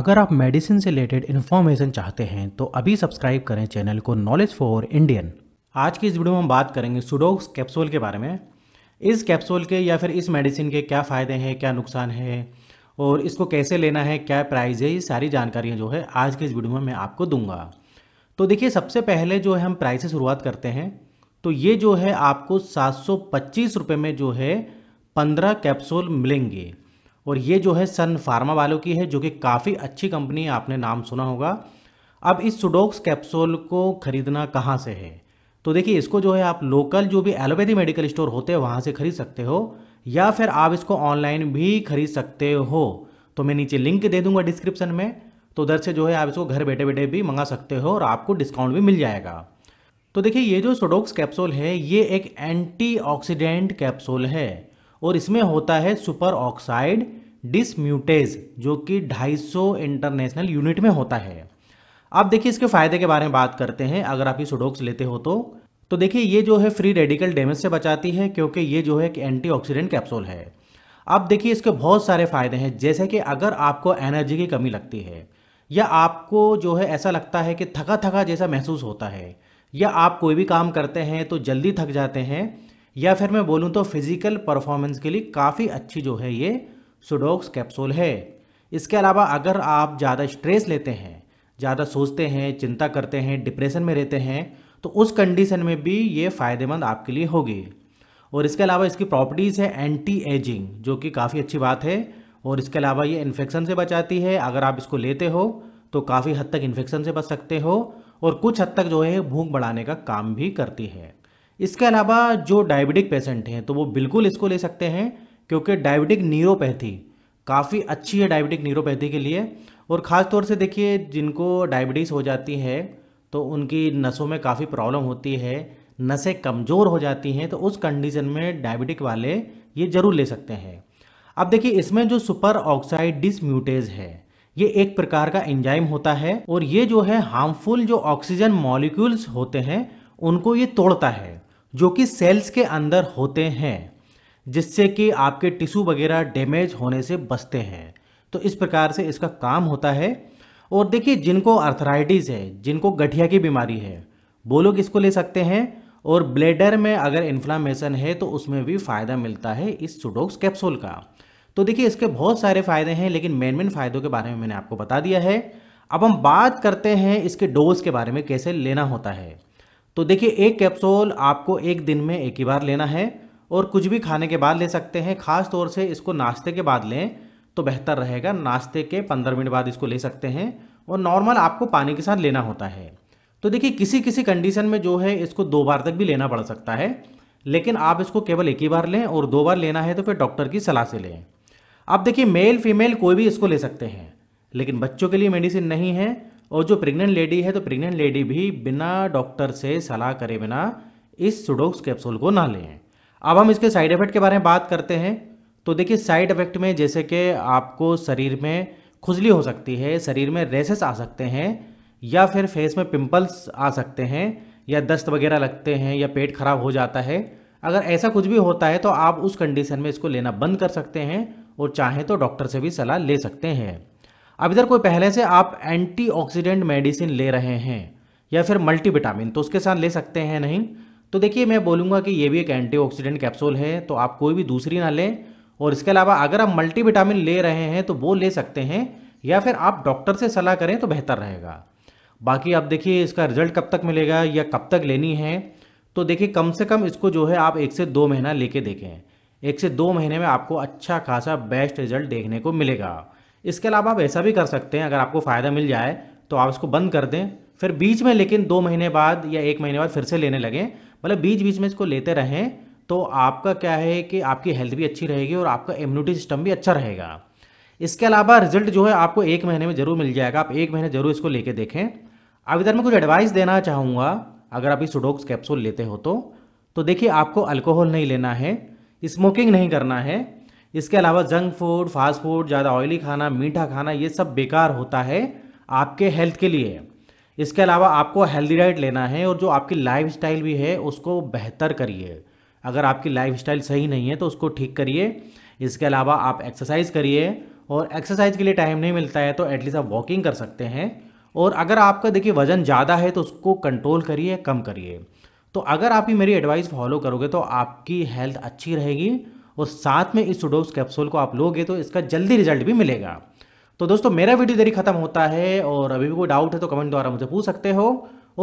अगर आप मेडिसिन से रिलेटेड इन्फॉर्मेशन चाहते हैं तो अभी सब्सक्राइब करें चैनल को नॉलेज फॉर इंडियन आज की इस वीडियो में हम बात करेंगे सुडोक्स कैप्सूल के बारे में इस कैप्सूल के या फिर इस मेडिसिन के क्या फ़ायदे हैं क्या नुकसान है और इसको कैसे लेना है क्या प्राइस है ये सारी जानकारियाँ जो है आज के इस वीडियो में मैं आपको दूंगा तो देखिए सबसे पहले जो है हम प्राइस से शुरुआत करते हैं तो ये जो है आपको सात सौ में जो है पंद्रह कैप्सूल मिलेंगे और ये जो है सन फार्मा वालों की है जो कि काफ़ी अच्छी कंपनी है आपने नाम सुना होगा अब इस सुडोक्स कैप्सूल को ख़रीदना कहाँ से है तो देखिए इसको जो है आप लोकल जो भी एलोपैथी मेडिकल स्टोर होते हैं वहाँ से ख़रीद सकते हो या फिर आप इसको ऑनलाइन भी ख़रीद सकते हो तो मैं नीचे लिंक दे दूंगा डिस्क्रिप्शन में तो उधर से जो है आप इसको घर बैठे बैठे भी मंगा सकते हो और आपको डिस्काउंट भी मिल जाएगा तो देखिए ये जो सोडोक्स कैप्सूल है ये एक एंटीऑक्सीडेंट कैप्सूल है और इसमें होता है सुपर ऑक्साइड डिसम्यूटेज जो कि 250 इंटरनेशनल यूनिट में होता है अब देखिए इसके फायदे के बारे में बात करते हैं अगर आप ये सुडोक्स लेते हो तो तो देखिए ये जो है फ्री रेडिकल डैमेज से बचाती है क्योंकि ये जो है एक एंटीऑक्सीडेंट कैप्सूल है अब देखिए इसके बहुत सारे फायदे हैं जैसे कि अगर आपको एनर्जी की कमी लगती है या आपको जो है ऐसा लगता है कि थका थका जैसा महसूस होता है या आप कोई भी काम करते हैं तो जल्दी थक जाते हैं या फिर मैं बोलूँ तो फिज़िकल परफॉर्मेंस के लिए काफ़ी अच्छी जो है ये सुडोक्स कैप्सूल है इसके अलावा अगर आप ज़्यादा स्ट्रेस लेते हैं ज़्यादा सोचते हैं चिंता करते हैं डिप्रेशन में रहते हैं तो उस कंडीशन में भी ये फ़ायदेमंद आपके लिए होगी और इसके अलावा इसकी प्रॉपर्टीज़ है एंटी एजिंग जो कि काफ़ी अच्छी बात है और इसके अलावा ये इन्फेक्शन से बचाती है अगर आप इसको लेते हो तो काफ़ी हद तक इन्फेक्शन से बच सकते हो और कुछ हद तक जो है भूख बढ़ाने का काम भी करती है इसके अलावा जो डायबिटिक पेशेंट हैं तो वो बिल्कुल इसको ले सकते हैं क्योंकि डायबिटिक न्यूरोपैथी काफ़ी अच्छी है डायबिटिक न्यूरोपैथी के लिए और ख़ास तौर से देखिए जिनको डायबिटीज़ हो जाती है तो उनकी नसों में काफ़ी प्रॉब्लम होती है नसें कमज़ोर हो जाती हैं तो उस कंडीशन में डायबिटिक वाले ये ज़रूर ले सकते हैं अब देखिए इसमें जो सुपर ऑक्साइड डिसम्यूटेज है ये एक प्रकार का एंजाइम होता है और ये जो है हार्मफुल जो ऑक्सीजन मॉलिक्यूल्स होते हैं उनको ये तोड़ता है जो कि सेल्स के अंदर होते हैं जिससे कि आपके टिश्यू वगैरह डैमेज होने से बचते हैं तो इस प्रकार से इसका काम होता है और देखिए जिनको अर्थराइटिस है जिनको गठिया की बीमारी है वो लोग इसको ले सकते हैं और ब्लेडर में अगर इन्फ्लामेशन है तो उसमें भी फ़ायदा मिलता है इस सुडोक्स कैप्सूल का तो देखिए इसके बहुत सारे फ़ायदे हैं लेकिन मेन मेन फ़ायदों के बारे में मैंने आपको बता दिया है अब हम बात करते हैं इसके डोज के बारे में कैसे लेना होता है तो देखिए एक कैप्सूल आपको एक दिन में एक ही बार लेना है और कुछ भी खाने के बाद ले सकते हैं ख़ास तौर से इसको नाश्ते के बाद लें तो बेहतर रहेगा नाश्ते के पंद्रह मिनट बाद इसको ले सकते हैं और नॉर्मल आपको पानी के साथ लेना होता है तो देखिए किसी किसी कंडीशन में जो है इसको दो बार तक भी लेना पड़ सकता है लेकिन आप इसको केवल एक ही बार लें और दो बार लेना है तो फिर डॉक्टर की सलाह से लें आप देखिए मेल फीमेल कोई भी इसको ले सकते हैं लेकिन बच्चों के लिए मेडिसिन नहीं है और जो प्रेग्नेंट लेडी है तो प्रेग्नेंट लेडी भी बिना डॉक्टर से सलाह करे बिना इस सुडोक्स कैप्सूल को ना लें अब हम इसके साइड इफेक्ट के बारे में बात करते हैं तो देखिए साइड इफेक्ट में जैसे कि आपको शरीर में खुजली हो सकती है शरीर में रेसेस आ सकते हैं या फिर फेस में पिंपल्स आ सकते हैं या दस्त वगैरह लगते हैं या पेट खराब हो जाता है अगर ऐसा कुछ भी होता है तो आप उस कंडीशन में इसको लेना बंद कर सकते हैं और चाहें तो डॉक्टर से भी सलाह ले सकते हैं अब इधर कोई पहले से आप एंटीऑक्सीडेंट मेडिसिन ले रहे हैं या फिर मल्टीविटामिन तो उसके साथ ले सकते हैं नहीं तो देखिए मैं बोलूँगा कि ये भी एक एंटीऑक्सीडेंट कैप्सूल है तो आप कोई भी दूसरी ना लें और इसके अलावा अगर आप मल्टीविटामिन ले रहे हैं तो वो ले सकते हैं या फिर आप डॉक्टर से सलाह करें तो बेहतर रहेगा बाकी आप देखिए इसका रिजल्ट कब तक मिलेगा या कब तक लेनी है तो देखिए कम से कम इसको जो है आप एक से दो महीना लेके देखें एक से दो महीने में आपको अच्छा खासा बेस्ट रिजल्ट देखने को मिलेगा इसके अलावा आप ऐसा भी कर सकते हैं अगर आपको फ़ायदा मिल जाए तो आप इसको बंद कर दें फिर बीच में लेकिन दो महीने बाद या एक महीने बाद फिर से लेने लगें मतलब बीच बीच में इसको लेते रहें तो आपका क्या है कि आपकी हेल्थ भी अच्छी रहेगी और आपका इम्यूनिटी सिस्टम भी अच्छा रहेगा इसके अलावा रिजल्ट जो है आपको एक महीने में ज़रूर मिल जाएगा आप एक महीने ज़रूर इसको लेके देखें अब इधर मैं कुछ एडवाइस देना चाहूँगा अगर आप इस सुडोक्स कैप्सूल लेते हो तो तो देखिए आपको अल्कोहल नहीं लेना है स्मोकिंग नहीं करना है इसके अलावा जंक फूड फास्ट फूड ज़्यादा ऑयली खाना मीठा खाना ये सब बेकार होता है आपके हेल्थ के लिए इसके अलावा आपको हेल्दी डाइट लेना है और जो आपकी लाइफ भी है उसको बेहतर करिए अगर आपकी लाइफ सही नहीं है तो उसको ठीक करिए इसके अलावा आप एक्सरसाइज करिए और एक्सरसाइज के लिए टाइम नहीं मिलता है तो एटलीस्ट आप वॉकिंग कर सकते हैं और अगर आपका देखिए वज़न ज़्यादा है तो उसको कंट्रोल करिए कम करिए तो अगर आप ही मेरी एडवाइस फॉलो करोगे तो आपकी हेल्थ अच्छी रहेगी और साथ में इस सुडोस कैप्सूल को आप लोगे तो इसका जल्दी रिजल्ट भी मिलेगा तो दोस्तों मेरा वीडियो देरी खत्म होता है और अभी भी कोई डाउट है तो कमेंट द्वारा मुझे पूछ सकते हो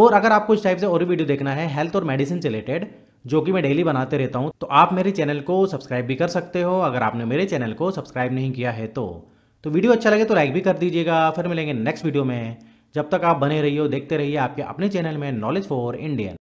और अगर आपको इस टाइप से और वीडियो देखना है हेल्थ और मेडिसिन से रिलेटेड जो कि मैं डेली बनाते रहता हूँ तो आप मेरे चैनल को सब्सक्राइब भी कर सकते हो अगर आपने मेरे चैनल को सब्सक्राइब नहीं किया है तो तो वीडियो अच्छा लगे तो लाइक भी कर दीजिएगा फिर मिलेंगे नेक्स्ट वीडियो में जब तक आप बने रहिए देखते रहिए आपके अपने चैनल में नॉलेज फॉर इंडियन